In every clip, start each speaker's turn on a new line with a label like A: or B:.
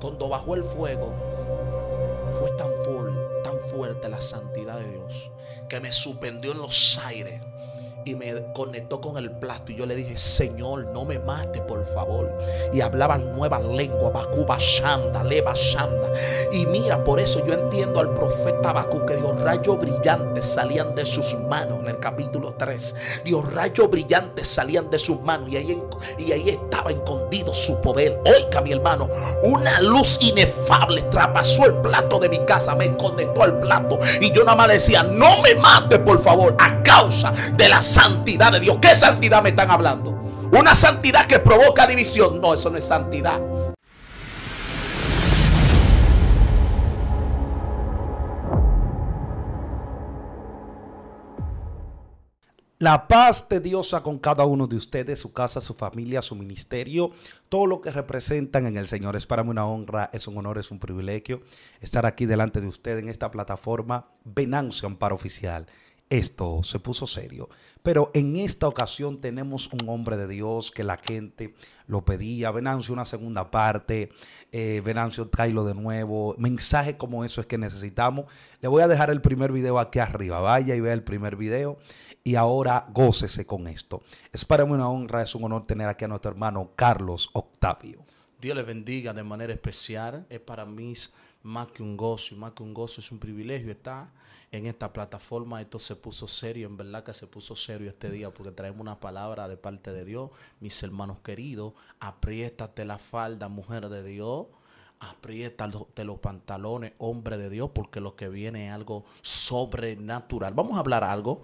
A: Cuando bajó el fuego, fue tan fuerte, tan fuerte la santidad de Dios que me suspendió en los aires y me conectó con el plato. Y yo le dije, Señor, no me mate, por favor. Y hablaban nuevas lenguas, Bakú Bashanda, Le Y mira, por eso yo entiendo al profeta Bakú que Dios rayos brillantes salían de sus manos en el capítulo 3. Dios rayos brillantes salían de sus manos y ahí, y ahí estaba escondido su poder. Oiga, mi hermano, una luz inefable trapasó el plato de mi casa, me conectó al plato. Y yo nada más decía, no me mate, por favor, a causa de las santidad de Dios. ¿Qué santidad me están hablando? Una santidad que provoca división. No, eso no es santidad.
B: La paz de Dios con cada uno de ustedes, su casa, su familia, su ministerio, todo lo que representan en el Señor. Es para mí una honra, es un honor, es un privilegio estar aquí delante de ustedes en esta plataforma Venancio Amparo Oficial esto se puso serio. Pero en esta ocasión tenemos un hombre de Dios que la gente lo pedía. Venancio, una segunda parte. Eh, Venancio, trailo de nuevo. mensaje como eso es que necesitamos. Le voy a dejar el primer video aquí arriba. Vaya y vea el primer video. Y ahora gócese con esto. Es para mí una honra, es un honor tener aquí a nuestro hermano Carlos Octavio.
A: Dios les bendiga de manera especial. Es para mis más que un gozo, y más que un gozo es un privilegio estar en esta plataforma. Esto se puso serio, en verdad que se puso serio este día, porque traemos una palabra de parte de Dios. Mis hermanos queridos, apriéstate la falda, mujer de Dios, Aprieta los pantalones, hombre de Dios, porque lo que viene es algo sobrenatural. Vamos a hablar algo,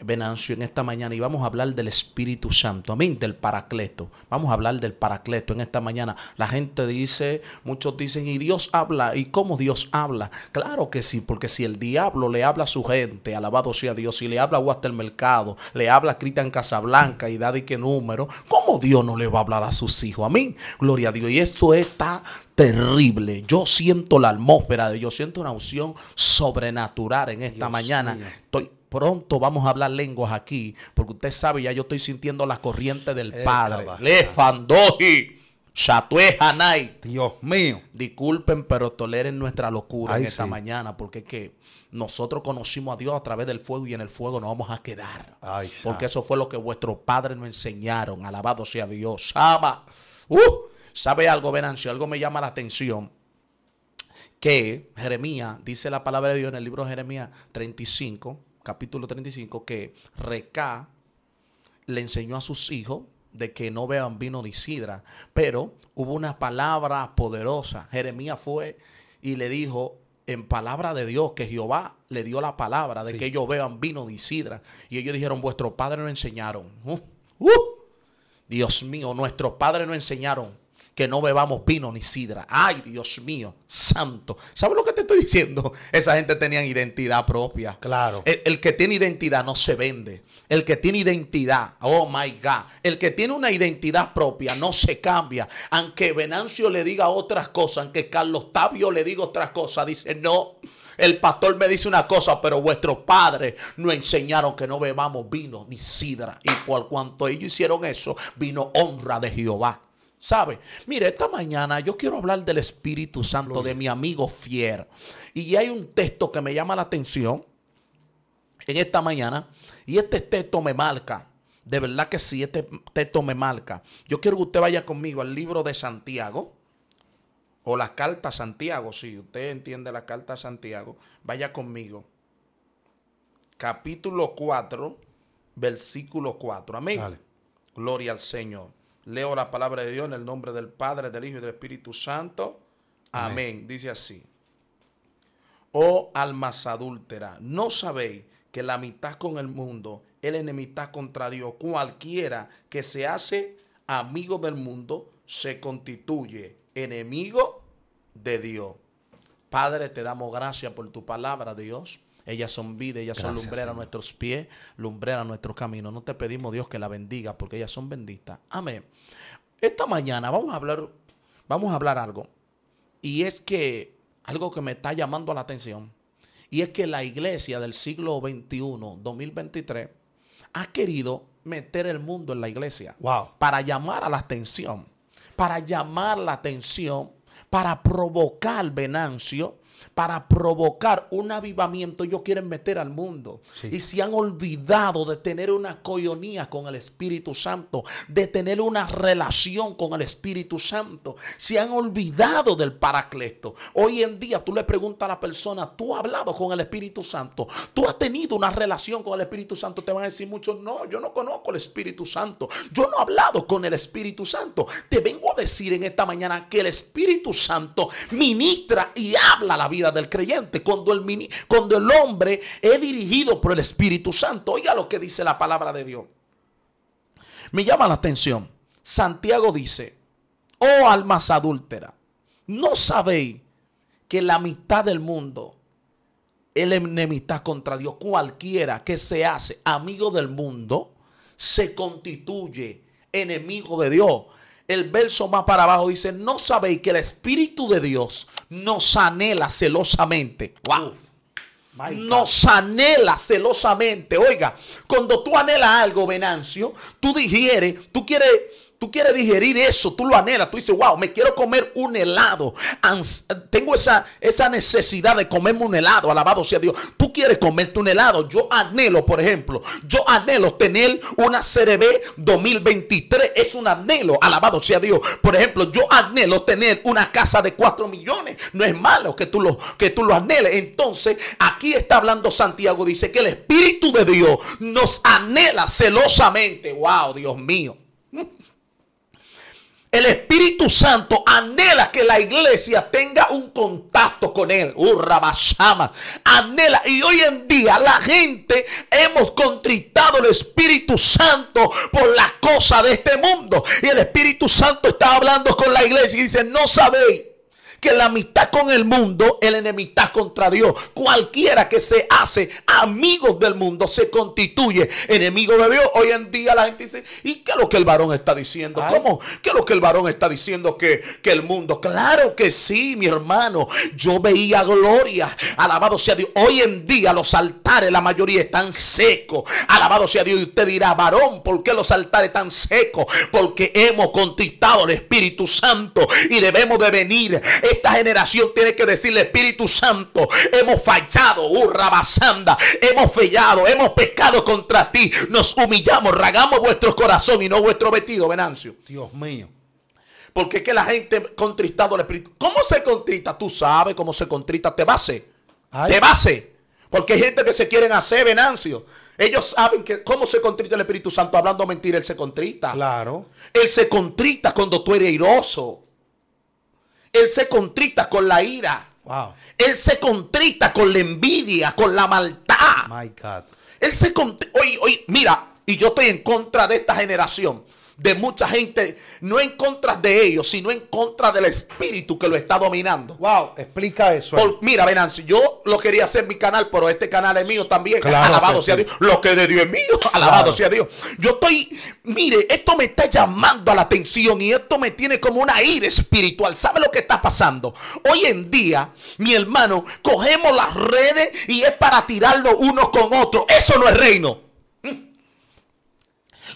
A: Venancio, en esta mañana y vamos a hablar del Espíritu Santo, amén, del Paracleto. Vamos a hablar del Paracleto en esta mañana. La gente dice, muchos dicen, ¿y Dios habla? ¿Y cómo Dios habla? Claro que sí, porque si el diablo le habla a su gente, alabado sea Dios, si le habla a el Mercado, le habla a Cristian Casablanca y da de qué número, ¿cómo Dios no le va a hablar a sus hijos? Amén, gloria a Dios. Y esto está terrible. Yo siento la atmósfera, de yo siento una unción sobrenatural en esta mañana. Estoy pronto vamos a hablar lenguas aquí, porque usted sabe, ya yo estoy sintiendo las corrientes del Padre. ¡Lefandoji! Le Dios mío. Disculpen, pero toleren nuestra locura en esta mañana, porque es que nosotros conocimos a Dios a través del fuego y en el fuego nos vamos a quedar. porque eso fue lo que vuestros padres nos enseñaron. Alabado sea Dios. Sama. Uh, ¿Sabe algo, Venancio? Algo me llama la atención. Que Jeremías, dice la palabra de Dios en el libro de Jeremías 35, capítulo 35, que Reca le enseñó a sus hijos de que no beban vino ni sidra. Pero hubo una palabra poderosa. Jeremías fue y le dijo en palabra de Dios que Jehová le dio la palabra de que ellos vean vino ni sidra. Y ellos dijeron, vuestro padre no enseñaron. Uh, uh. Dios mío, nuestro padre no enseñaron que no bebamos vino ni sidra. Ay, Dios mío, santo. ¿Sabes lo que te estoy diciendo? Esa gente tenía identidad propia. Claro. El, que tiene identidad no se vende. El que tiene identidad, oh my God, el que tiene una identidad propia no se cambia. Aunque Venancio le diga otras cosas, aunque Carlos Tabio le diga otras cosas, dice, no, el pastor me dice una cosa, pero vuestros padres nos enseñaron que no bebamos vino ni sidra. Y por cuanto ellos hicieron eso, vino honra de Jehová ¿Sabe? Mire, esta mañana yo quiero hablar del Espíritu Santo de mi amigo Fier. Y hay un texto que me llama la atención en esta mañana. Y este texto me marca. De verdad que sí, este texto me marca. Yo quiero que usted vaya conmigo al libro de Santiago. O la carta Santiago. Si usted entiende la carta Santiago, vaya conmigo. Capítulo 4, versículo 4. Amén. Gloria al Señor. Leo la palabra de Dios en el nombre del Padre, del Hijo y del Espíritu Santo. Amén. Dice así. Oh almas adúltera, ¿no sabéis que la mitad con el mundo es la enemistad contra Dios? Cualquiera que se hace amigo del mundo se constituye enemigo de Dios. Padre, te damos gracias por tu palabra, Dios. Ellas son vida, ellas son lumbrera a nuestros pies, lumbrera a nuestros caminos. No te pedimos, Dios, que la bendiga, porque ellas son benditas. Amén. Esta mañana vamos a hablar, vamos a hablar algo. Y es que algo que me está llamando la atención. Y es que la iglesia del siglo XXI, 2023, ha querido meter el mundo en la iglesia. Wow. Para llamar a la atención. Para llamar la atención. Para provocar venancio para provocar un avivamiento, ellos quieren meter al mundo. Y se han olvidado de tener una coyonía con el Espíritu Santo, de tener una relación con el Espíritu Santo. Se han olvidado del paracleto. Hoy en día tú le preguntas a la persona, ¿tú has hablado con el Espíritu Santo? ¿Tú has tenido una relación con el Espíritu Santo? Te van a decir muchos, no, yo no conozco el Espíritu Santo. Yo no he hablado con el Espíritu Santo. Te vengo a decir en esta mañana que el Espíritu Santo ministra y habla la vida del creyente, cuando el, cuando el hombre es dirigido por el Espíritu Santo. Oiga lo que dice la palabra de Dios. Me llama la atención. Santiago dice, oh almas adúlteras, ¿no sabéis que la mitad del mundo es enemistad contra Dios? Cualquiera que se hace amigo del mundo se constituye enemigo de Dios el verso más para abajo dice, no sabéis que el Espíritu de Dios nos anhela celosamente. Wow. nos anhela celosamente. Oiga, cuando tú anhelas algo, Venancio, tú digieres, tú quieres Tú quieres digerir eso, tú lo anhelas, tú dices, wow, me quiero comer un helado. tengo esa, esa necesidad de comerme un helado, alabado sea Dios. Tú quieres comerte un helado. Yo anhelo, por ejemplo, yo anhelo tener una CRB 2023. Es un anhelo, alabado sea Dios. Por ejemplo, yo anhelo tener una casa de 4 millones. No es malo que tú lo, que tú lo anheles. Entonces, aquí está hablando Santiago. Dice que el Espíritu de Dios nos anhela celosamente. Wow, Dios mío. El Espíritu Santo anhela que la iglesia tenga un contacto con Él. Urrabasama. Anhela. Y hoy en día la gente hemos contritado el Espíritu Santo por las cosas de este mundo. Y el Espíritu Santo está hablando con la iglesia y dice, no sabéis que la amistad con el mundo, el enemistad contra Dios. Cualquiera que se hace amigos del mundo se constituye enemigo de Dios. Hoy en día la gente dice, ¿y qué es lo que el varón está diciendo? ¿Cómo? ¿Qué es lo que el varón está diciendo que, que el mundo? Claro que sí, mi hermano. Yo veía gloria. Alabado sea Dios. Hoy en día los altares, la mayoría están secos. Alabado sea Dios. Y usted dirá, varón, ¿por qué los altares están secos? Porque hemos conquistado el Espíritu Santo y debemos de venir esta generación tiene que decirle, Espíritu Santo, hemos fallado, hurra uh, basanda, hemos fallado, hemos pescado contra ti, nos humillamos, ragamos vuestro corazón y no vuestro vestido, Venancio. Dios mío. Porque es que la gente contristado al Espíritu. ¿Cómo se contrita? Tú sabes cómo se contrita. Te base. Te base. Porque hay gente que se quieren hacer, Venancio. Ellos saben que cómo se contrita el Espíritu Santo. Hablando mentira, Él se contrita. Claro. Él se contrita cuando tú eres airoso. Él se contrita con la ira. Él se contrita con la envidia, con la maldad. My Él se contrita. Oye, oye, mira, y yo estoy en contra de esta generación de mucha gente, no en contra de ellos, sino en contra del espíritu que lo está dominando. Wow, explica eso. mira, Venancio, yo lo quería hacer mi canal, pero este canal es mío también. alabado sea Dios. Lo que de Dios es mío, alabado sea Dios. Yo estoy, mire, esto me está llamando a la atención y esto me tiene como una ira espiritual. ¿Sabe lo que está pasando? Hoy en día, mi hermano, cogemos las redes y es para tirarlo unos con otros. Eso no es reino.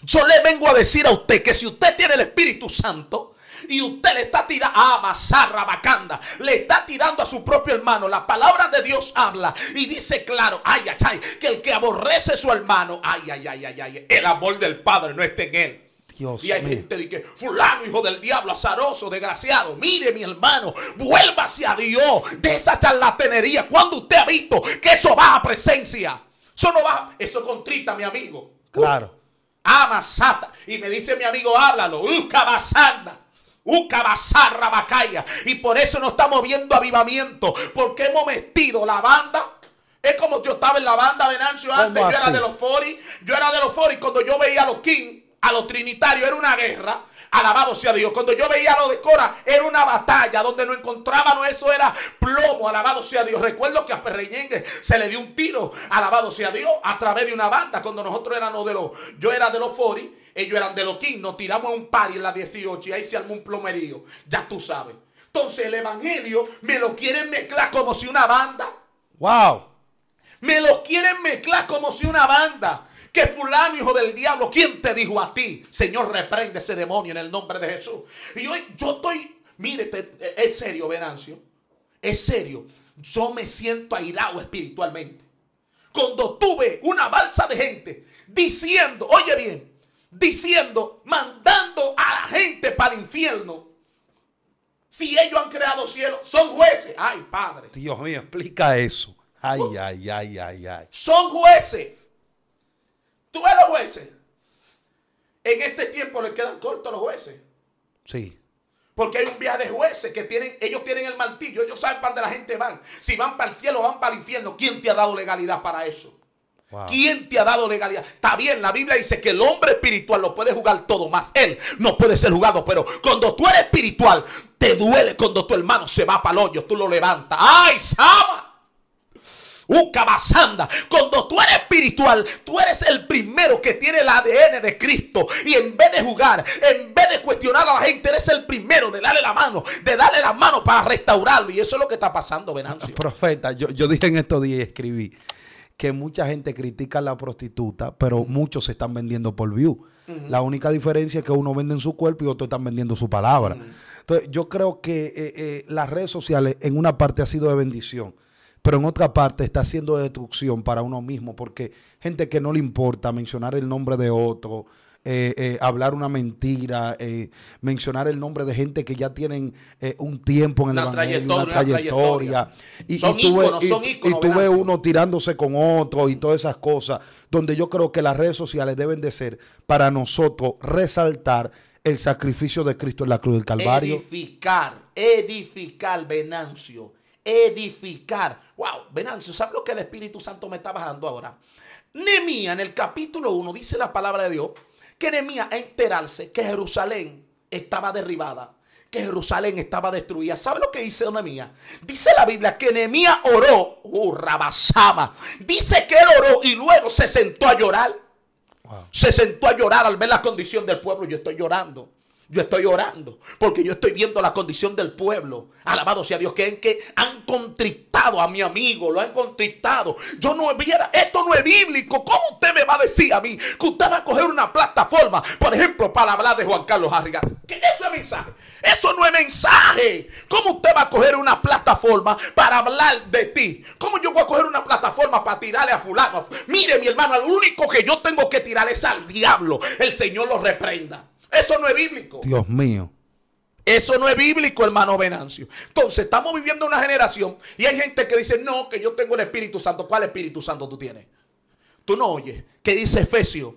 A: Yo le vengo a decir a usted que si usted tiene el Espíritu Santo, y usted le está tirando a ah, a Bacanda, le está tirando a su propio hermano. La palabra de Dios habla y dice claro, ay, ay, ay, que el que aborrece a su hermano, ay, ay, ay, ay, ay, el amor del Padre no está en él.
B: Dios y hay gente
A: que fulano, hijo del diablo, azaroso, desgraciado. Mire, mi hermano, vuélvase a Dios de esa charlatanería. Cuando usted ha visto que eso va a presencia, eso no va, eso contrita, mi amigo. Claro amasata. Y me dice mi amigo, háblalo, uka Ucabasarra bacaya. Y por eso no estamos viendo avivamiento. Porque hemos metido la banda es como yo estaba en la banda Nancy antes. Yo era de los 40. Yo era de los 40. Cuando yo veía a los King, a los Trinitarios, era una guerra. Alabado sea Dios. Cuando yo veía lo de Cora, era una batalla donde no encontrábamos eso, era plomo. Alabado sea Dios. Recuerdo que a Perreñengue se le dio un tiro, alabado sea Dios, a través de una banda. Cuando nosotros éramos de los, yo era de los 40, ellos eran de los 15. Nos tiramos un par en la 18 y ahí se armó un plomerío. Ya tú sabes. Entonces el evangelio me lo quieren mezclar como si una banda. Wow. Me lo quieren mezclar como si una banda que fulano, hijo del diablo, ¿quién te dijo a ti? Señor, reprende ese demonio en el nombre de Jesús. Y hoy yo estoy, mire, es serio, Venancio, es serio. Yo me siento airado espiritualmente. Cuando tuve una balsa de gente diciendo, oye bien, diciendo, mandando a la gente para el infierno. Si ellos han creado cielo, son jueces. Ay, Padre.
B: Dios mío, explica eso. Ay, uh. ay, ay, ay, ay.
A: Son jueces. Tú eres los jueces. En este tiempo le quedan cortos los jueces. Sí. Porque hay un viaje de jueces que tienen, ellos tienen el martillo, ellos saben para dónde la gente van. Si van para el cielo, van para el infierno. ¿Quién te ha dado legalidad para eso? ¿Quién te ha dado legalidad? Está bien, la Biblia dice que el hombre espiritual lo puede jugar todo, más él no puede ser jugado. Pero cuando tú eres espiritual, te duele cuando tu hermano se va para el hoyo, tú lo levantas. ¡Ay, Ucabasanda. Cuando tú eres espiritual, tú eres el primero que tiene el ADN de Cristo. Y en vez de jugar, en vez de cuestionar a la gente, eres el primero de darle la mano, de darle la mano para restaurarlo. Y eso es lo que está pasando, Venancio.
B: Profeta, yo, dije en estos días y escribí que mucha gente critica a la prostituta, pero muchos se están vendiendo por view. La única diferencia es que uno vende en su cuerpo y otro están vendiendo su palabra. Entonces, yo creo que eh, eh, las redes sociales en una parte ha sido de bendición pero en otra parte está haciendo destrucción para uno mismo, porque gente que no le importa mencionar el nombre de otro, eh, eh, hablar una mentira, eh, mencionar el nombre de gente que ya tienen un tiempo en la trayectoria, Y, son tú y uno tirándose con otro y todas esas cosas, donde yo creo que las redes sociales deben de ser para nosotros resaltar el sacrificio de Cristo en la cruz del Calvario.
A: Edificar, edificar, Venancio edificar. Wow, Venancio, ¿sabes lo que el Espíritu Santo me está bajando ahora? Nemía en el capítulo 1 dice la palabra de Dios que Nemía a enterarse que Jerusalén estaba derribada, que Jerusalén estaba destruida. ¿Sabe lo que dice Nemía? Dice la Biblia que Nemía oró, oh, uh, Rabasama. Dice que él oró y luego se sentó a llorar. Se sentó a llorar al ver la condición del pueblo. Yo estoy llorando. Yo estoy orando porque yo estoy viendo la condición del pueblo. Alabado sea Dios, que, en que han contristado a mi amigo, lo han contristado. Yo no viera, esto no es bíblico. ¿Cómo usted me va a decir a mí que usted va a coger una plataforma, por ejemplo, para hablar de Juan Carlos Arriaga? ¿Qué eso es mensaje? Eso no es mensaje. ¿Cómo usted va a coger una plataforma para hablar de ti? ¿Cómo yo voy a coger una plataforma para tirarle a fulano? Mire, mi hermano, lo único que yo tengo que tirar es al diablo. El Señor lo reprenda. Eso no es bíblico. Dios mío. Eso no es bíblico, hermano Venancio. Entonces, estamos viviendo una generación y hay gente que dice, no, que yo tengo el Espíritu Santo. ¿Cuál Espíritu Santo tú tienes? Tú no oyes. ¿Qué dice Efesios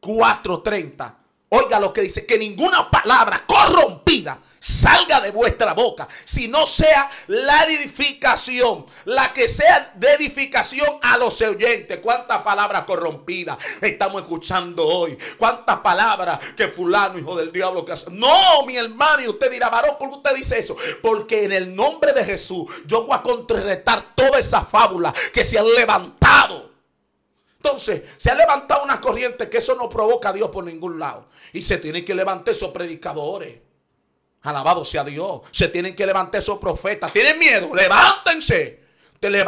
A: 4:30? Oiga lo que dice, que ninguna palabra corrompida salga de vuestra boca, si no sea la edificación, la que sea de edificación a los oyentes. Cuántas palabras corrompidas estamos escuchando hoy, cuántas palabras que fulano, hijo del diablo, que hace. No, mi hermano, y usted dirá, varón, ¿por qué usted dice eso? Porque en el nombre de Jesús yo voy a contrarrestar toda esa fábula que se ha levantado. Entonces, se ha levantado una corriente que eso no provoca a Dios por ningún lado. Y se tiene que levantar esos predicadores. Alabado sea Dios. Se tienen que levantar esos profetas. ¿Tienen miedo? Levántense. Te el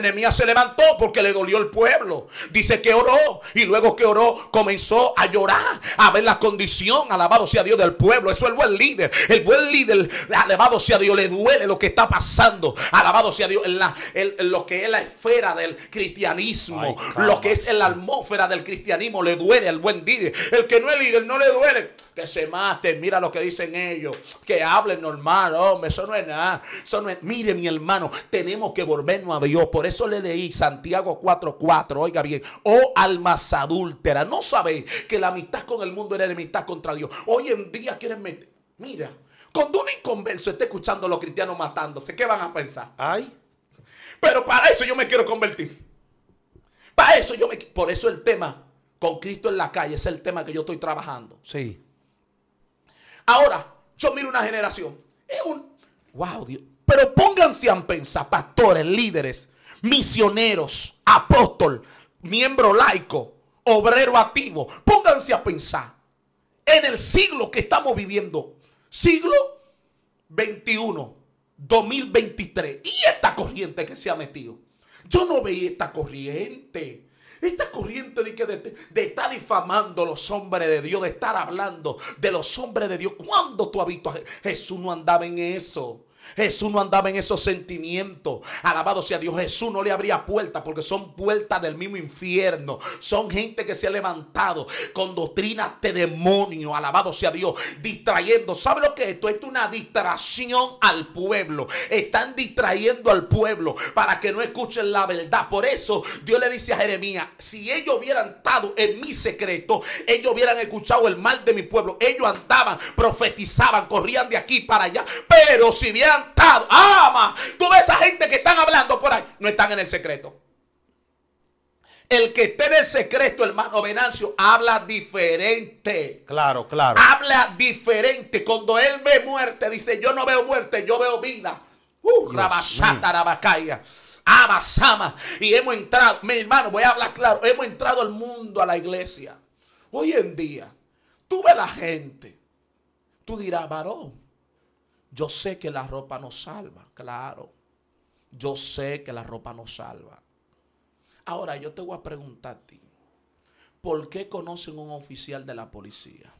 A: Enemías se levantó porque le dolió el pueblo. Dice que oró y luego que oró comenzó a llorar, a ver la condición, alabado sea Dios del pueblo. Eso es el buen líder. El buen líder, alabado sea Dios, le duele lo que está pasando. Alabado sea Dios en, lo que es la esfera del cristianismo, lo que es la atmósfera del cristianismo, le duele al buen líder. El que no es líder no le duele. Que se mate. mira lo que dicen ellos. Que hablen normal, hombre, eso no es nada. Eso no es. Mire, mi hermano, tenemos que volver no a Dios. Por eso le leí Santiago 4:4, oiga bien, oh almas adúlteras, no sabéis que la amistad con el mundo era enemistad contra Dios. Hoy en día quieren meter, mira, cuando un inconverso esté escuchando a los cristianos matándose, ¿qué van a pensar? Ay, pero para eso yo me quiero convertir. Para eso yo me... Por eso el tema con Cristo en la calle es el tema que yo estoy trabajando. Sí. Ahora, yo miro una generación. Es un... Wow, Dios. Pero pónganse a pensar, pastores, líderes, misioneros, apóstol, miembro laico, obrero activo. Pónganse a pensar en el siglo que estamos viviendo. Siglo 21, 2023. Y esta corriente que se ha metido. Yo no veía esta corriente. Esta corriente de, que de, de, estar difamando los hombres de Dios, de estar hablando de los hombres de Dios. ¿Cuándo tú has visto a Jesús no andaba en eso? Jesús no andaba en esos sentimientos. Alabado sea Dios. Jesús no le abría puertas porque son puertas del mismo infierno. Son gente que se ha levantado con doctrinas de demonio. Alabado sea Dios. Distrayendo. ¿Sabe lo que es esto? Esto es una distracción al pueblo. Están distrayendo al pueblo para que no escuchen la verdad. Por eso Dios le dice a Jeremías, si ellos hubieran estado en mi secreto, ellos hubieran escuchado el mal de mi pueblo. Ellos andaban, profetizaban, corrían de aquí para allá. Pero si bien Ama. Tú ves a gente que están hablando por ahí. No están en el secreto. El que esté en el secreto, hermano Venancio, habla diferente.
B: Claro, claro.
A: Habla diferente. Cuando él ve muerte, dice, yo no veo muerte, yo veo vida. Uh, rabachata, rabacaya. Y hemos entrado, mi hermano, voy a hablar claro, hemos entrado al mundo, a la iglesia. Hoy en día, tú ves la gente, tú dirás, varón, yo sé que la ropa no salva, claro. Yo sé que la ropa nos salva. Ahora yo te voy a preguntar a ti, ¿por qué conocen un oficial de la policía?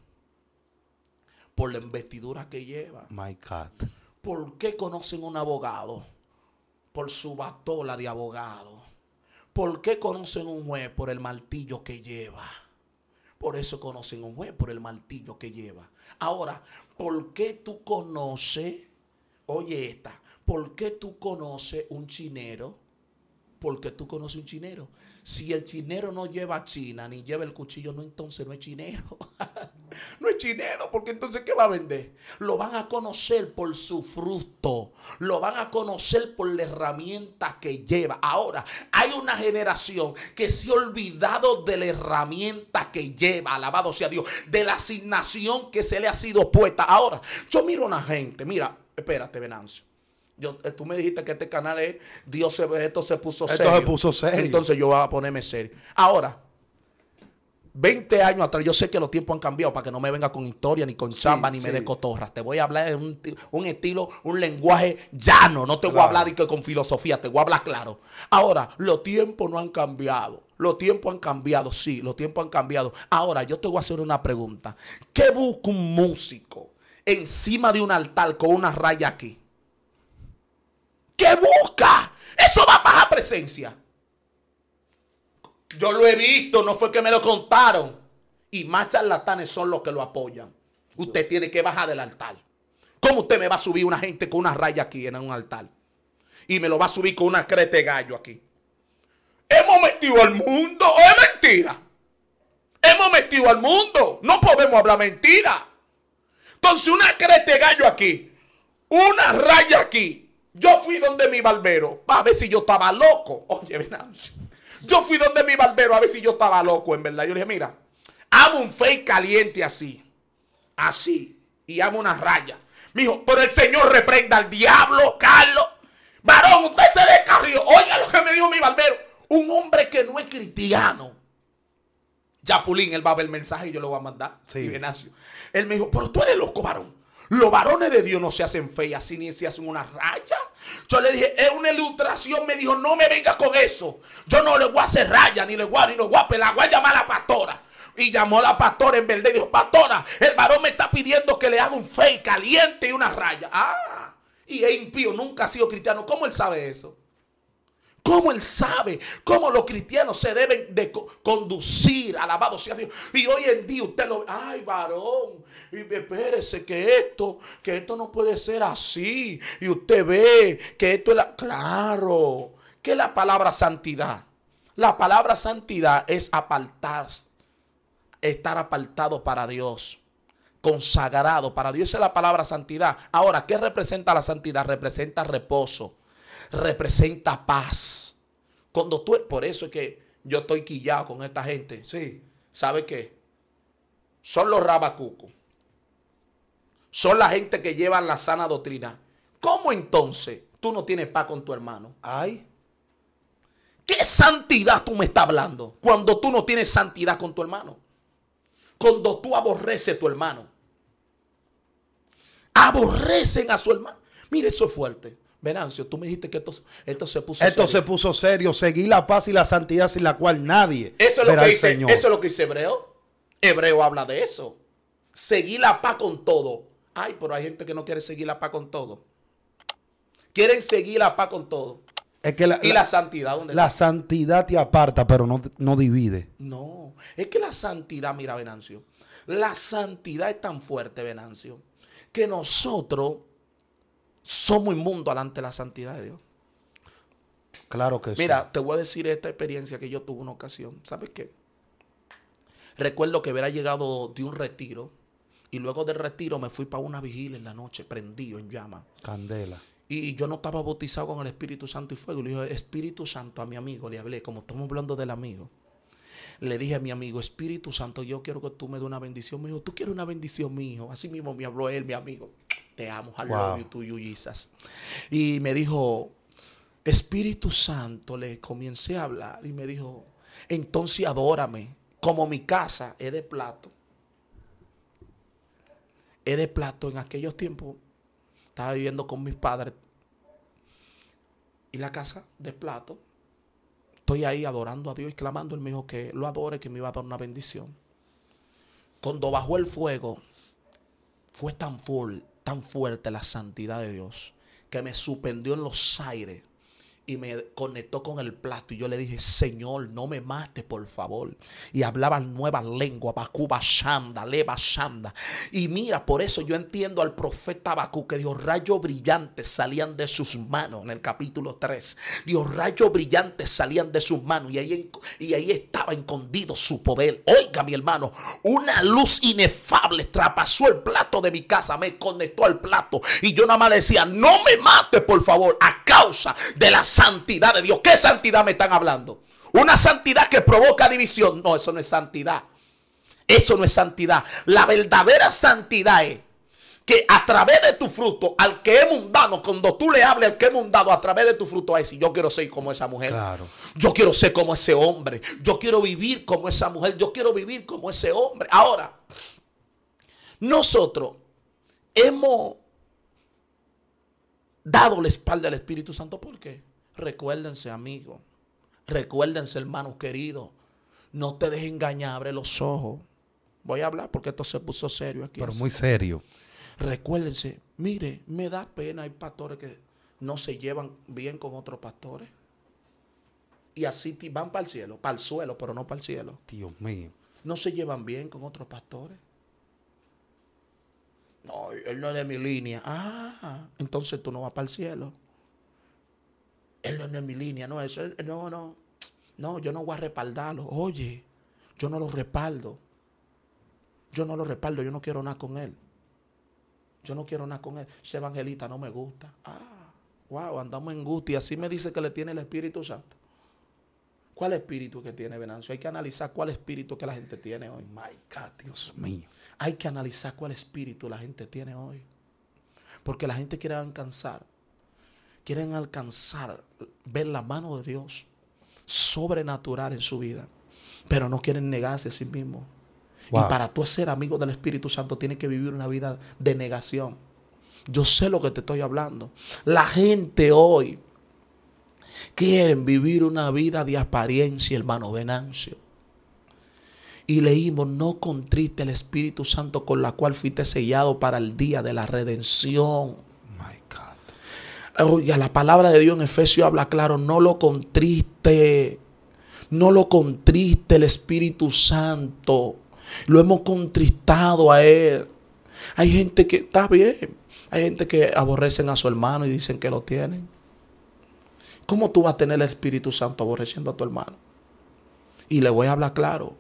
A: Por la investidura que lleva. My God. ¿Por qué conocen un abogado? Por su batola de abogado. ¿Por qué conocen un juez? Por el martillo que lleva. Por eso conocen un juez, por el martillo que lleva. Ahora, ¿por qué tú conoces, oye esta, ¿por qué tú conoces un chinero porque tú conoces un chinero. Si el chinero no lleva china ni lleva el cuchillo, no entonces no es chinero. no es chinero, porque entonces ¿qué va a vender? Lo van a conocer por su fruto, lo van a conocer por la herramienta que lleva. Ahora, hay una generación que se ha olvidado de la herramienta que lleva, alabado sea Dios, de la asignación que se le ha sido puesta. Ahora, yo miro a una gente, mira, espérate, Venancio. Eh, tú me dijiste que este canal es Dios se, esto se puso serio. Esto se puso serio. Entonces yo voy a ponerme serio. Ahora, 20 años atrás, yo sé que los tiempos han cambiado para que no me venga con historia, ni con chamba, ni me dé cotorras. Te voy a hablar en un, estilo, un lenguaje llano. No te voy a hablar que con filosofía, te voy a hablar claro. Ahora, los tiempos no han cambiado. Los tiempos han cambiado, sí, los tiempos han cambiado. Ahora, yo te voy a hacer una pregunta. ¿Qué busca un músico encima de un altar con una raya aquí? ¿Qué busca. Eso va bajar presencia. Yo lo he visto, no fue que me lo contaron. Y más charlatanes son los que lo apoyan. Usted tiene que bajar del altar. ¿Cómo usted me va a subir una gente con una raya aquí en un altar? Y me lo va a subir con una crete gallo aquí. Hemos metido al mundo. es mentira? Hemos metido al mundo. No podemos hablar mentira. Entonces, una crete gallo aquí. Una raya aquí yo fui donde mi barbero a ver si yo estaba loco. Oye, Venancio. Yo fui donde mi barbero a ver si yo estaba loco, en verdad. Yo le dije, mira, amo un fake caliente así. Así. Y amo una raya. Me dijo, pero el Señor reprenda al diablo, Carlos. Varón, usted se descarrió. Oiga lo que me dijo mi barbero. Un hombre que no es cristiano. Yapulín, él va a ver el mensaje y yo lo voy a mandar. Sí. Y Él me dijo, pero tú eres loco, varón. Los varones de Dios no se hacen feas, así ni se hacen una raya. Yo le dije, es una ilustración. Me dijo, no me venga con eso. Yo no le voy a hacer raya, ni le voy a, ni le voy a pelar. Voy a llamar a la pastora. Y llamó a la pastora en vez y dijo, pastora, el varón me está pidiendo que le haga un fe caliente y una raya. Ah, y es impío, nunca ha sido cristiano. ¿Cómo él sabe eso? cómo él sabe cómo los cristianos se deben de conducir. Alabado sea Dios. Y hoy en día usted lo ay, varón, y espérese que esto, que esto no puede ser así. Y usted ve que esto es claro, que la palabra santidad. La palabra santidad es apartarse, estar apartado para Dios, consagrado para Dios. es la palabra santidad. Ahora, ¿qué representa la santidad? Representa reposo representa paz. Cuando tú, por eso es que yo estoy quillado con esta gente. Sí. ¿Sabe qué? Son los rabacucos. Son la gente que llevan la sana doctrina. ¿Cómo entonces tú no tienes paz con tu hermano? Ay. ¿Qué santidad tú me estás hablando cuando tú no tienes santidad con tu hermano? Cuando tú aborreces tu hermano. Aborrecen a su hermano. Mire, eso es fuerte. Venancio, tú me dijiste que esto, se puso esto se
B: puso serio. Seguí la paz y la santidad sin la cual nadie. Eso es lo, que dice, Eso es lo
A: que dice Hebreo. Hebreo habla de eso. Seguí la paz con todo. Ay, pero hay gente que no quiere seguir la paz con todo. Quieren seguir la paz con todo.
B: Es que y la, santidad, ¿dónde La santidad te aparta, pero no, no divide.
A: No, es que la santidad, mira, Venancio. La santidad es tan fuerte, Venancio, que nosotros somos inmundos delante de la santidad de Dios.
B: Claro que sí. Mira,
A: te voy a decir esta experiencia que yo tuve una ocasión. ¿Sabes qué? Recuerdo que hubiera llegado de un retiro y luego del retiro me fui para una vigilia en la noche, prendido en llama. Candela. Y yo no estaba bautizado con el Espíritu Santo y fuego. Le dije, Espíritu Santo, a mi amigo le hablé, como estamos hablando del amigo. Le dije a mi amigo, Espíritu Santo, yo quiero que tú me des una bendición. Me dijo, tú quieres una bendición, mi hijo. Así mismo me habló él, mi amigo te amo, I wow. love Y me dijo, Espíritu Santo, le comencé a hablar y me dijo, entonces adórame, como mi casa es de plato. Es de plato en aquellos tiempos. Estaba viviendo con mis padres. Y la casa de plato. Estoy ahí adorando a Dios y clamando. Él me dijo que lo adore, que me iba a dar una bendición. Cuando bajó el fuego, fue tan full tan fuerte la santidad de Dios que me suspendió en los aires y me conectó con el plato. Y yo le dije, Señor, no me mates, por favor. Y hablaba nueva lengua. Bakú, Bashanda, Leva Shanda. Y mira, por eso yo entiendo al profeta Bakú que Dios rayos brillantes salían de sus manos en el capítulo 3. Dios rayos brillantes salían de sus manos y ahí, y ahí estaba escondido su poder. Oiga, mi hermano, una luz inefable trapasó el plato de mi casa, me conectó al plato. Y yo nada más decía, no me mates, por favor causa de la santidad de Dios. ¿Qué santidad me están hablando? Una santidad que provoca división. No, eso no es santidad. Eso no es santidad. La verdadera santidad es que a través de tu fruto, al que es mundano, cuando tú le hables al que es mundano, a través de tu fruto, a yo quiero ser como esa mujer. Yo quiero ser como ese hombre. Yo quiero vivir como esa mujer. Yo quiero vivir como ese hombre. Ahora, nosotros hemos dado la espalda al Espíritu Santo. ¿Por qué? Recuérdense, amigo. Recuérdense, hermano querido. No te dejes engañar, abre los ojos. Voy a hablar porque esto se puso serio aquí. Pero muy serio. Recuérdense, mire, me da pena, hay pastores que no se llevan bien con otros pastores. Y así van para el cielo, para el suelo, pero no para el cielo. Dios mío. No se llevan bien con otros pastores. No, él no es de mi línea. Ah, entonces tú no vas para el cielo. Él no es de mi línea, no, eso, no, no. No, yo no voy a respaldarlo. Oye, yo no lo respaldo. Yo no lo respaldo, yo no quiero nada con él. Yo no quiero nada con él. Ese evangelista no me gusta. Ah, wow, andamos en gusto. Y así me dice que le tiene el Espíritu Santo. ¿Cuál espíritu que tiene Venancio? Hay que analizar cuál espíritu que la gente tiene hoy. My God, Dios mío. Hay que analizar cuál espíritu la gente tiene hoy. Porque la gente quiere alcanzar, quieren alcanzar, ver la mano de Dios sobrenatural en su vida, pero no quieren negarse a sí mismos. Y para tú ser amigo del Espíritu Santo tienes que vivir una vida de negación. Yo sé lo que te estoy hablando. La gente hoy quiere vivir una vida de apariencia, hermano Venancio y leímos, no contriste el Espíritu Santo con la cual fuiste sellado para el día de la redención. My God. la palabra de Dios en Efesio habla claro, no lo contriste, no lo contriste el Espíritu Santo, lo hemos contristado a Él. Hay gente que está bien, hay gente que aborrecen a su hermano y dicen que lo tienen. ¿Cómo tú vas a tener el Espíritu Santo aborreciendo a tu hermano? Y le voy a hablar claro.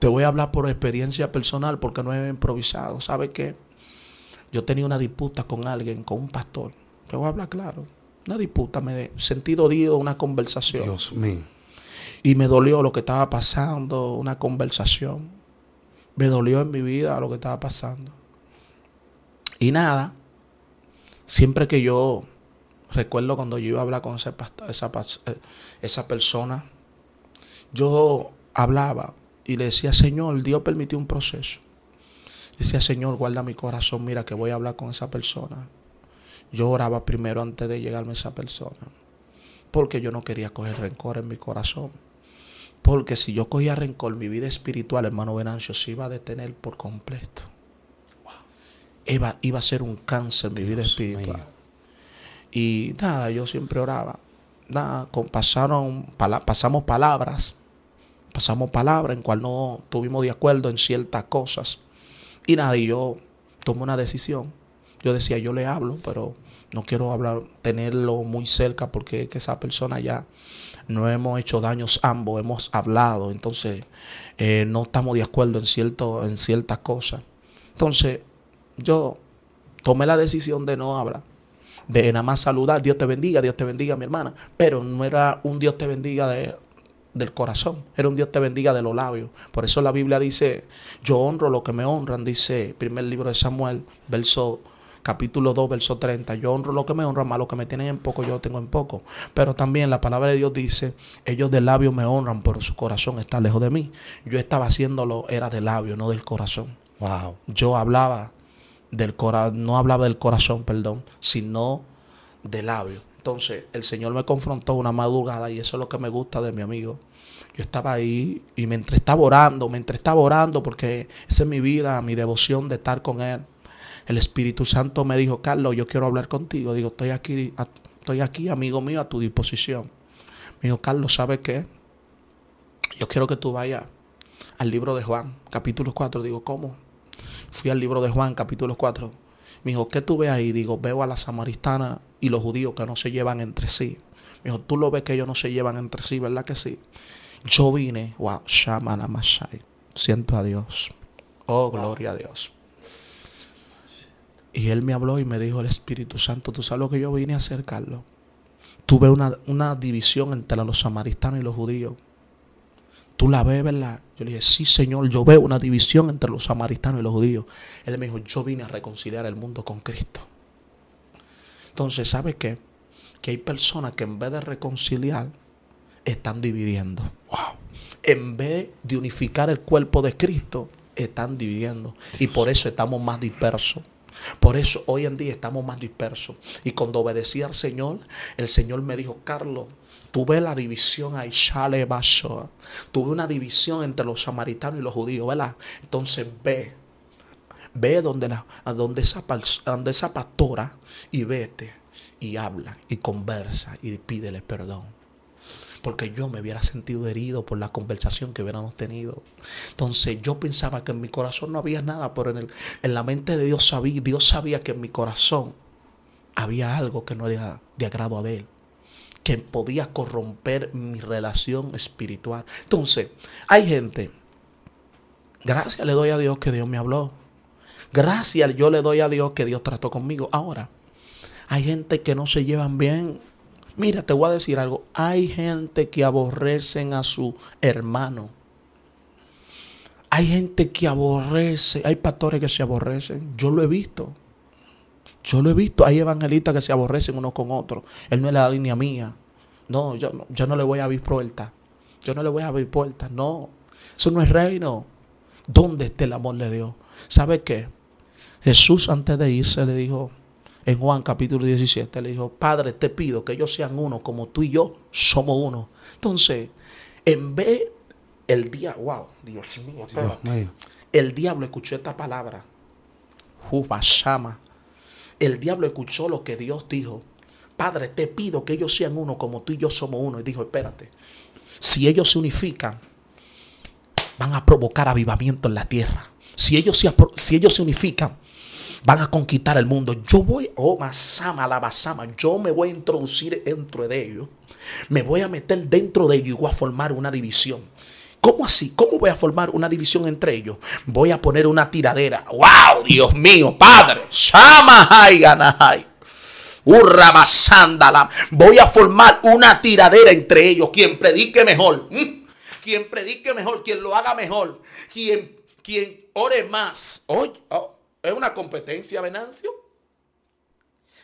A: Te voy a hablar por experiencia personal porque no he improvisado. ¿Sabe qué? Yo tenía una disputa con alguien, con un pastor. Te voy a hablar claro. Una disputa, me sentí dolido, una conversación. Dios mío. Y me dolió lo que estaba pasando, una conversación. Me dolió en mi vida lo que estaba pasando. Y nada, siempre que yo recuerdo cuando yo iba a hablar con eh, esa persona, yo hablaba y le decía, Señor, Dios permitió un proceso. Decía, Señor, guarda mi corazón, mira que voy a hablar con esa persona. Yo oraba primero antes de llegarme a esa persona, porque yo no quería coger rencor en mi corazón. Porque si yo cogía rencor, mi vida espiritual, hermano Venancio, se iba a detener por completo. Iba, a ser un cáncer en mi vida espiritual. Y nada, yo siempre oraba. Nada, pasamos palabras pasamos palabra en cual no tuvimos de acuerdo en ciertas cosas. Y nada, yo tomé una decisión. Yo decía, yo le hablo, pero no quiero hablar, tenerlo muy cerca porque esa persona ya no hemos hecho daños ambos, hemos hablado, entonces eh, no estamos de acuerdo en, en ciertas cosas. Entonces yo tomé la decisión de no hablar, de nada más saludar, Dios te bendiga, Dios te bendiga mi hermana, pero no era un Dios te bendiga de del corazón. Era un Dios te bendiga de los labios. Por eso la Biblia dice, yo honro lo que me honran, dice primer libro de Samuel, verso capítulo 2, verso 30. Yo honro lo que me honran, más lo que me tienen en poco, yo lo tengo en poco. Pero también la palabra de Dios dice, ellos de labios me honran, pero su corazón está lejos de mí. Yo estaba haciéndolo, era de labios, no del corazón. Wow. Yo hablaba del corazón, no hablaba del corazón, perdón, sino de labio entonces, el Señor me confrontó una madrugada y eso es lo que me gusta de mi amigo. Yo estaba ahí y mientras estaba orando, mientras estaba orando, porque esa es mi vida, mi devoción de estar con Él. El Espíritu Santo me dijo, Carlos, yo quiero hablar contigo. Digo, estoy aquí, estoy aquí, amigo mío, a tu disposición. Me dijo, Carlos, ¿sabes qué? Yo quiero que tú vayas al libro de Juan, capítulo 4. Digo, ¿cómo? Fui al libro de Juan, capítulo 4. Me dijo, ¿qué tú ves ahí? Digo, veo a la samaritana y los judíos que no se llevan entre sí. Me dijo, tú lo ves que ellos no se llevan entre sí, ¿verdad que sí? Yo vine, wow, Shaman Amashai. Siento a Dios. Oh, gloria a Dios. Y él me habló y me dijo, el Espíritu Santo, tú sabes lo que yo vine a hacer, Carlos. Tuve una, una división entre los samaritanos y los judíos tú la ves, ¿verdad? Yo le dije, sí, Señor, yo veo una división entre los samaritanos y los judíos. Él me dijo, yo vine a reconciliar el mundo con Cristo. Entonces, ¿sabe qué? Que hay personas que en vez de reconciliar, están dividiendo. Wow. En vez de unificar el cuerpo de Cristo, están dividiendo. Y por eso estamos más dispersos. Por eso hoy en día estamos más dispersos. Y cuando obedecí al Señor, el Señor me dijo, Carlos, Tuve la división a Ishale Tú Tuve una división entre los samaritanos y los judíos, ¿verdad? Entonces ve, ve donde, la, donde, esa, pastora y vete y habla y conversa y pídele perdón porque yo me hubiera sentido herido por la conversación que hubiéramos tenido. Entonces yo pensaba que en mi corazón no había nada, pero en, en la mente de Dios sabía, Dios sabía que en mi corazón había algo que no era de agrado a Él que podía corromper mi relación espiritual. Entonces, hay gente, gracias le doy a Dios que Dios me habló. Gracias yo le doy a Dios que Dios trató conmigo. Ahora, hay gente que no se llevan bien. Mira, te voy a decir algo. Hay gente que aborrecen a su hermano. Hay gente que aborrece. Hay pastores que se aborrecen. Yo lo he visto. Yo lo he visto. Hay evangelistas que se aborrecen unos con otros. Él no es la línea mía. No, yo, no, no le voy a abrir puertas. Yo no le voy a abrir puertas. No. Eso no es reino. ¿Dónde está el amor de Dios? ¿Sabe qué? Jesús antes de irse le dijo, en Juan capítulo 17, le dijo, Padre, te pido que ellos sean uno, como tú y yo somos uno. Entonces, en vez el día, wow, Dios mío, el diablo escuchó esta palabra, Jubashama, el diablo escuchó lo que Dios dijo. Padre, te pido que ellos sean uno como tú y yo somos uno. Y dijo, espérate, si ellos se unifican, van a provocar avivamiento en la tierra. Si ellos se, si ellos se unifican, van a conquistar el mundo. Yo voy, oh Masama, la Basama, yo me voy a introducir dentro de ellos. Me voy a meter dentro de ellos y voy a formar una división. ¿Cómo así? ¿Cómo voy a formar una división entre ellos? Voy a poner una tiradera. ¡Wow! Dios mío, Padre. Shamahai Ganahai. sándala. Voy a formar una tiradera entre ellos. Quien predique mejor. Quien predique mejor. Quien lo haga mejor. Quien, quien ore más. Oh, es una competencia, Venancio.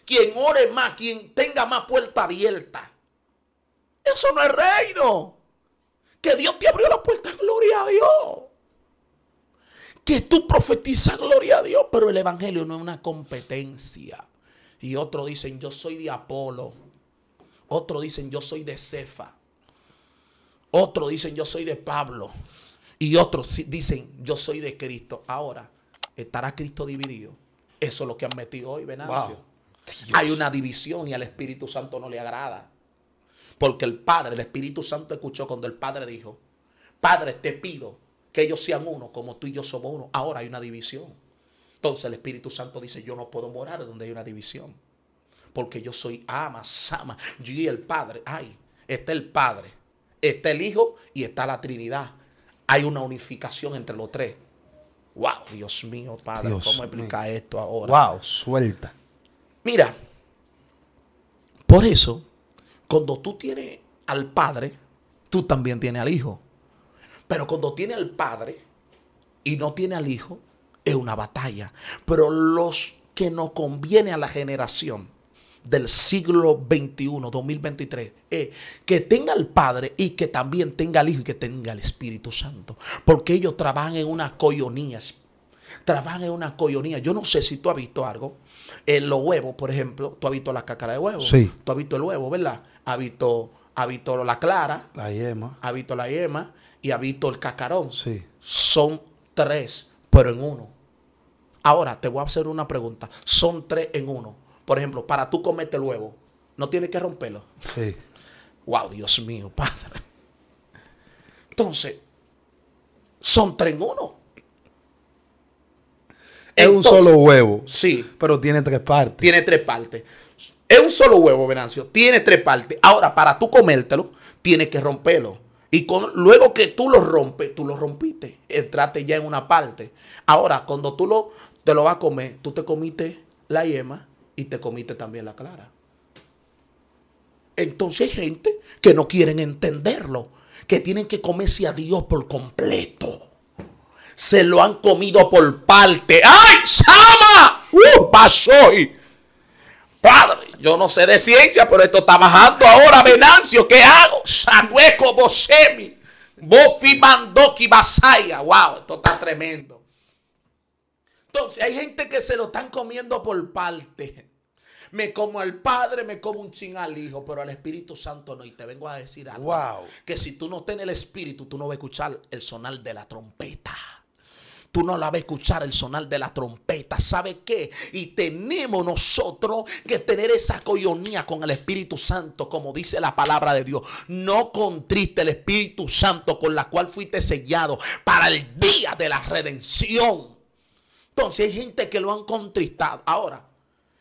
A: Quien ore más. Quien tenga más puerta abierta. Eso no es reino. Que Dios te abrió la puerta, gloria a Dios. Que tú profetizas, gloria a Dios. Pero el Evangelio no es una competencia. Y otros dicen, yo soy de Apolo. Otros dicen, yo soy de Cefa. Otros dicen, yo soy de Pablo. Y otros dicen, yo soy de Cristo. Ahora, ¿estará Cristo dividido? Eso es lo que han metido hoy, Venancio. Hay una división y al Espíritu Santo no le agrada. Porque el Padre, el Espíritu Santo escuchó cuando el Padre dijo, Padre, te pido que ellos sean uno como tú y yo somos uno. Ahora hay una división. Entonces el Espíritu Santo dice, yo no puedo morar donde hay una división. Porque yo soy ama, sama. Yo y el Padre, ay, está el Padre, está el Hijo y está la Trinidad. Hay una unificación entre los tres. Wow, Dios mío, Padre, ¿cómo explicar esto ahora? Wow, suelta. Mira, por eso cuando tú tienes al padre, tú también tienes al hijo. Pero cuando tiene al padre y no tiene al hijo, es una batalla. Pero los que nos conviene a la generación del siglo XXI, 2023, es que tenga al Padre y que también tenga al Hijo y que tenga al Espíritu Santo. Porque ellos trabajan en una coyonía espiritual trabajan en una coyonía. Yo no sé si tú has visto algo. En los huevos, por ejemplo, tú has visto la de huevo. Sí. Tú has visto el huevo, ¿verdad? Ha visto, la clara. La yema. Ha visto la yema y ha visto el cacarón Sí. Son tres, pero en uno. Ahora, te voy a hacer una pregunta. Son tres en uno. Por ejemplo, para tú comerte el huevo, no tienes que romperlo. Sí. Wow, Dios mío, padre. Entonces, son tres en uno. Es un solo huevo. Sí. Pero tiene tres partes. Tiene tres partes. Es un solo huevo, Venancio. Tiene tres partes. Ahora, para tú comértelo, tienes que romperlo. Y luego que tú lo rompes, tú lo rompiste. Entraste ya en una parte. Ahora, cuando tú lo, te lo vas a comer, tú te comiste la yema y te comiste también la clara. Entonces hay gente que no quieren entenderlo, que tienen que comerse a Dios por completo se lo han comido por parte. ¡Ay, Sama! ¡Uh, pasó! Padre, yo no sé de ciencia, pero esto está bajando ahora, Venancio. ¿Qué hago? Sanueco Bosemi. Bofi Mandoki Basaya. ¡Wow! Esto está tremendo. Entonces, hay gente que se lo están comiendo por parte. Me como al Padre, me como un ching al Hijo, pero al Espíritu Santo no. Y te vengo a decir algo. Wow. Que si tú no tienes el Espíritu, tú no vas a escuchar el sonar de la trompeta. Tú no la vas a escuchar el sonar de la trompeta. ¿Sabe qué? Y tenemos nosotros que tener esa coyonía con el Espíritu Santo, como dice la palabra de Dios. No contriste el Espíritu Santo con la cual fuiste sellado para el día de la redención. Entonces hay gente que lo han contristado. Ahora,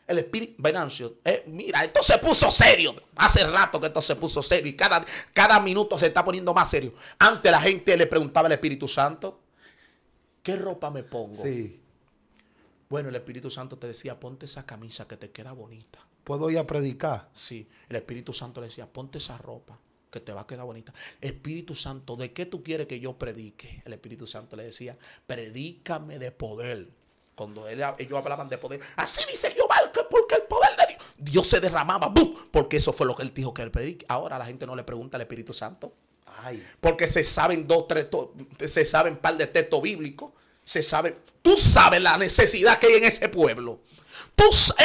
A: el espíritu, Venancio, eh, mira, esto se puso serio. Hace rato que esto se puso serio y cada, cada minuto se está poniendo más serio. Antes la gente le preguntaba al Espíritu Santo. ¿Qué ropa me pongo? Sí. Bueno, el Espíritu Santo te decía, ponte esa camisa que te queda bonita. ¿Puedo ir a predicar? Sí, el Espíritu Santo le decía, ponte esa ropa que te va a quedar bonita. Espíritu Santo, ¿de qué tú quieres que yo predique? El Espíritu Santo le decía, predícame de poder. Cuando ellos hablaban de poder, así dice Jehová, porque el poder de Dios, se derramaba, porque eso fue lo que él dijo que él predique. Ahora la gente no le pregunta al Espíritu Santo. Porque se saben dos, tres, se saben par de textos bíblicos. Se saben. Tú sabes la necesidad que hay en ese pueblo.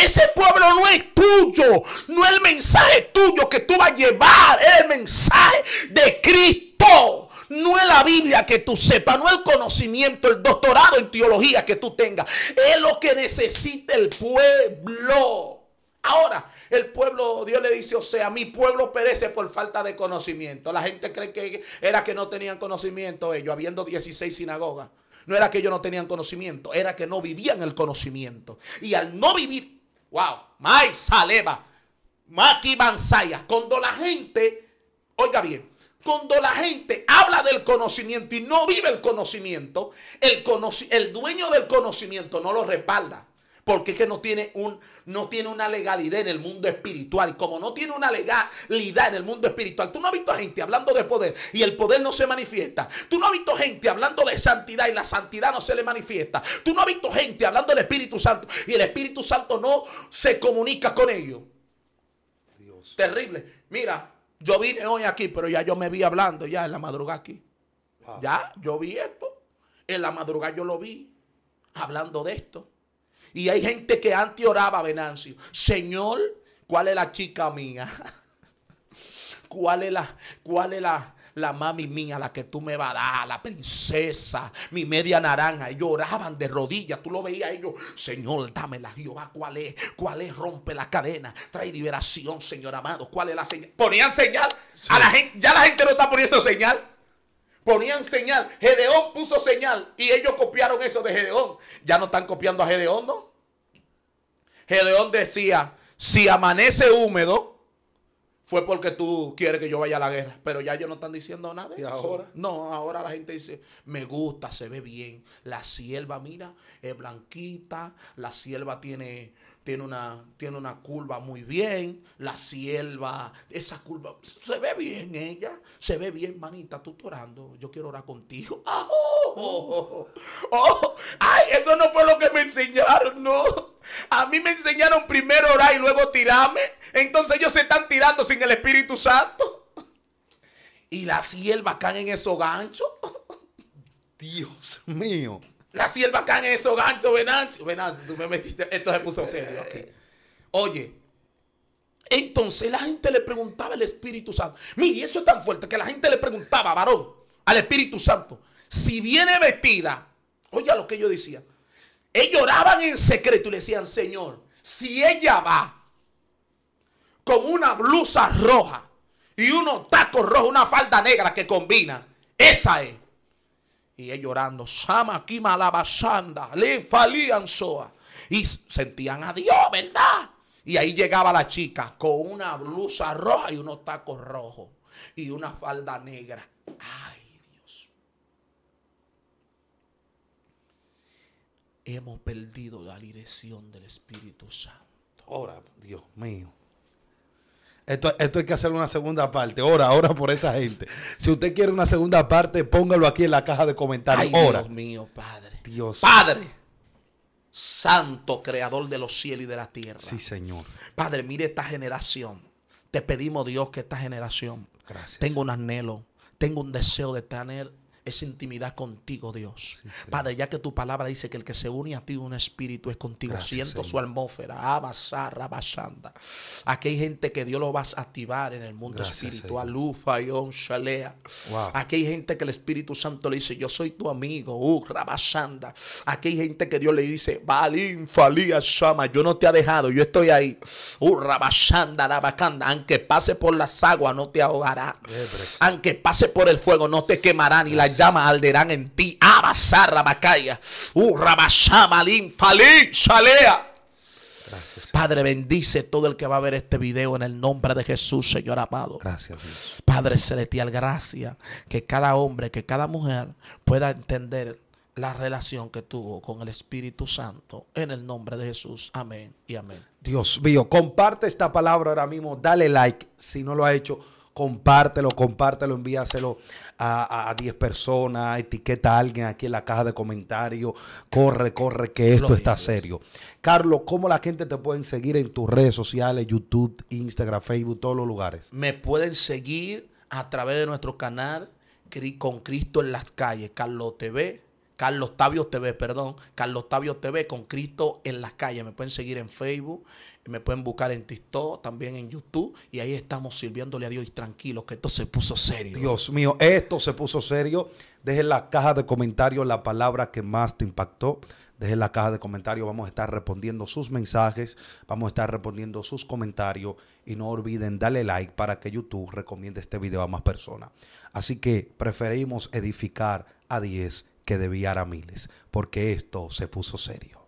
A: ese pueblo no es tuyo. No es el mensaje tuyo que tú vas a llevar. Es el mensaje de Cristo. No es la Biblia que tú sepas, no es el conocimiento, el doctorado en teología que tú tengas. Es lo que necesita el pueblo. Ahora el pueblo, Dios le dice, o sea, mi pueblo perece por falta de conocimiento. La gente cree que era que no tenían conocimiento ellos, habiendo 16 sinagogas. No era que ellos no tenían conocimiento, era que no vivían el conocimiento. Y al no vivir, wow, Mai Saleva, Maki cuando la gente, oiga bien, cuando la gente habla del conocimiento y no vive el conocimiento, el, el dueño del conocimiento no lo respalda. Porque es que no tiene, un, no tiene una legalidad en el mundo espiritual. Y como no tiene una legalidad en el mundo espiritual, tú no has visto gente hablando de poder y el poder no se manifiesta. Tú no has visto gente hablando de santidad y la santidad no se le manifiesta. Tú no has visto gente hablando del Espíritu Santo y el Espíritu Santo no se comunica con ellos. Terrible. Mira, yo vine hoy aquí, pero ya yo me vi hablando ya en la madrugada aquí. Ya, yo vi esto. En la madrugada yo lo vi hablando de esto. Y hay gente que antes oraba, Venancio, Señor, ¿cuál es la chica mía? ¿Cuál es la, cuál es la, mami mía, la que tú me vas a dar, la princesa, mi media naranja. Ellos oraban de rodillas, tú lo veías ellos, Señor, dámela, Jehová, ¿cuál es? ¿Cuál es? Rompe la cadena, trae liberación, Señor amado, ¿cuál es la señal? Ponían señal, a la gente, ya la gente no está poniendo señal. Ponían señal. Gedeón puso señal y ellos copiaron eso de Gedeón. Ya no están copiando a Gedeón, ¿no? Gedeón decía, si amanece húmedo, fue porque tú quieres que yo vaya a la guerra. Pero ya ellos no están diciendo nada. ¿Y ahora? No, ahora la gente dice, me gusta, se ve bien. La sierva, mira, es blanquita, la sierva tiene, tiene, una, tiene una curva muy bien, la sierva, esa curva, se ve bien ella, se ve bien, manita, tú orando, yo quiero orar contigo. Oh, oh, oh, ¡Oh! ay eso no fue lo que me enseñaron! No, a mí me enseñaron primero orar y luego tirarme. Entonces ellos se están tirando sin el Espíritu Santo. Y la sierva caen en esos ganchos.
B: Dios mío.
A: La sierva caen en esos ganchos, Venancio. Venancio, tú me metiste. Esto se puso serio. Eh. Oye, entonces la gente le preguntaba al Espíritu Santo. Mire, eso es tan fuerte que la gente le preguntaba, varón, al Espíritu Santo, si viene vestida, oiga lo que yo decía, ellos oraban en secreto y le decían, Señor, si ella va con una blusa roja y unos tacos rojos, una falda negra que combina, esa es. Y él llorando, Sama Kimalabasanda, le falían soa. Y sentían a Dios, ¿verdad? Y ahí llegaba la chica con una blusa roja y unos tacos rojos y una falda negra. Ay. hemos perdido la dirección del Espíritu Santo. Ahora, Dios mío.
B: Esto, esto, hay que hacer una segunda parte. Ahora, ahora por esa gente. Si usted quiere una segunda parte, póngalo aquí en la caja de comentarios. Ahora Dios
A: mío, Padre. Padre. Santo creador de los cielos y de la tierra. Sí, Señor. Padre, mire esta generación. Te pedimos, Dios, que esta generación. Gracias. Tenga un anhelo. tengo un deseo de tener es intimidad contigo, Dios. Padre, ya que tu palabra dice que el que se une a ti, un espíritu es contigo. Siento su atmósfera, abasar, basanda. Aquí hay gente que Dios lo vas a activar en el mundo espiritual. Lufa, yon, Shalea. Aquí hay gente que el Espíritu Santo le dice, yo soy tu amigo, uh, rabasanda. Aquí hay gente que Dios le dice, Balín, Falía, Shama, yo no te he dejado, yo estoy ahí. Uh, rabasanda, Aunque pase por las aguas, no te ahogará. Aunque pase por el fuego, no te quemará ni la llama llamas alderán en ti. Abasarra, bacaya Urra, uh, Linfalin, Falín, Shalea. Padre, bendice todo el que va a ver este video en el nombre de Jesús, Señor amado. Gracias. Padre celestial, gracias que cada hombre, que cada mujer pueda entender la relación que tuvo con el Espíritu Santo en el nombre de Jesús. Amén y amén.
B: Dios mío, comparte esta palabra ahora mismo, dale like si no lo ha hecho compártelo, compártelo, envíaselo a, 10 personas, etiqueta a alguien aquí en la caja de comentarios. Corre, corre, que esto está serio. Carlos, ¿cómo la gente te puede seguir en tus redes sociales, YouTube, Instagram, Facebook, todos los lugares?
A: Me pueden seguir a través de nuestro canal con Cristo en las calles, Carlos TV, Carlos Tavio TV, perdón, Carlos Tavio TV con Cristo en las calles. Me pueden seguir en Facebook, me pueden buscar en TikTok, también en YouTube. Y ahí estamos sirviéndole a Dios y tranquilos, que esto se puso serio.
B: Dios mío, esto se puso serio. dejen en la caja de comentarios la palabra que más te impactó. dejen la caja de comentarios. Vamos a estar respondiendo sus mensajes. Vamos a estar respondiendo sus comentarios. Y no olviden darle like para que YouTube recomiende este video a más personas. Así que preferimos edificar a 10 que debiar a miles. Porque esto se puso serio.